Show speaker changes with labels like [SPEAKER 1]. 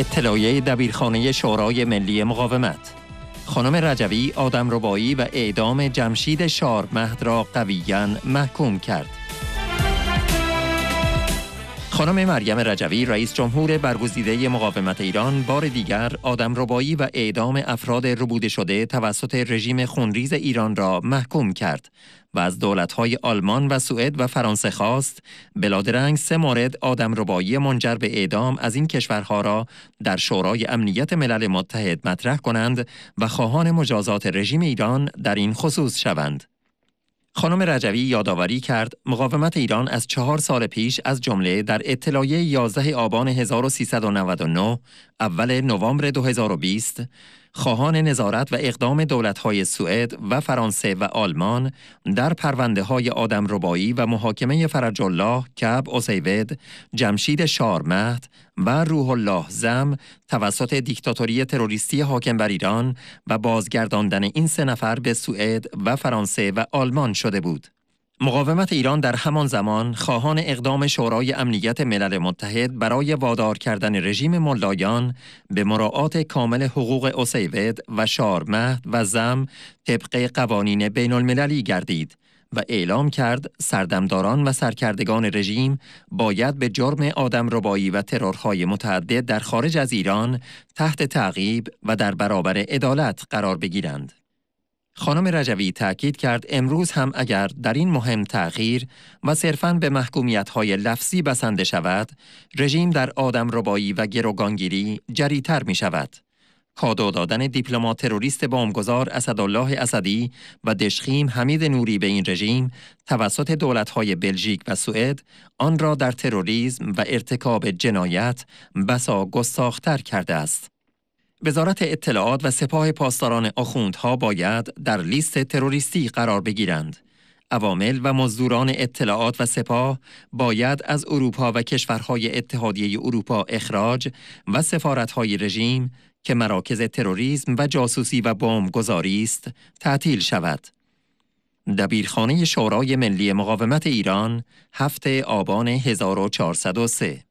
[SPEAKER 1] اطلاعیه دبیرخانه شورای ملی مقاومت خانم رجوی آدم ربایی و اعدام جمشید شارمهد را قویا محکوم کرد خانم مریم رجوی رئیس جمهور برگزیده مقاومت ایران بار دیگر آدم ربایی و اعدام افراد ربوده شده توسط رژیم خونریز ایران را محکوم کرد و از دولتهای آلمان و سوئد و فرانسه خواست بلادرنگ سه مورد آدم ربایی منجر به اعدام از این کشورها را در شورای امنیت ملل متحد مطرح کنند و خواهان مجازات رژیم ایران در این خصوص شوند. خانم رجوی یادآوری کرد مقاومت ایران از چهار سال پیش از جمله در اطلاعیه 11 آبان 1399 اول نوامبر 2020 خواهان نظارت و اقدام دولت‌های سوئد و فرانسه و آلمان در پرونده های آدم ربایی و محاکمه فرج الله کعب جمشید شارمهد و روح الله زم توسط دیکتاتوری تروریستی حاکم بر ایران و بازگرداندن این سه نفر به سوئد و فرانسه و آلمان شده بود. مقاومت ایران در همان زمان خواهان اقدام شورای امنیت ملل متحد برای وادار کردن رژیم ملایان به مراعات کامل حقوق اسیوید و شارمهد و زم طبق قوانین بین المللی گردید و اعلام کرد سردمداران و سرکردگان رژیم باید به جرم آدم ربایی و ترورهای متعدد در خارج از ایران تحت تعقیب و در برابر عدالت قرار بگیرند. خانم رجوی تاکید کرد امروز هم اگر در این مهم تغییر و صرفاً به محکومیت‌های لفظی بسنده شود، رژیم در آدم ربایی و گروگانگیری جریتر می شود. کادو دادن دیپلمات تروریست بامگذار اسدالله اسدی و دشخیم حمید نوری به این رژیم توسط دولت‌های بلژیک و سوئد آن را در تروریسم و ارتکاب جنایت بسا گستاختر کرده است. وزارت اطلاعات و سپاه پاسداران آخوندها باید در لیست تروریستی قرار بگیرند. عوامل و مزدوران اطلاعات و سپاه باید از اروپا و کشورهای اتحادیه اروپا اخراج و سفارتهای رژیم که مراکز تروریسم و جاسوسی و بمبگذاری است تعطیل شود. دبیرخانه شورای ملی مقاومت ایران هفته آبان 1403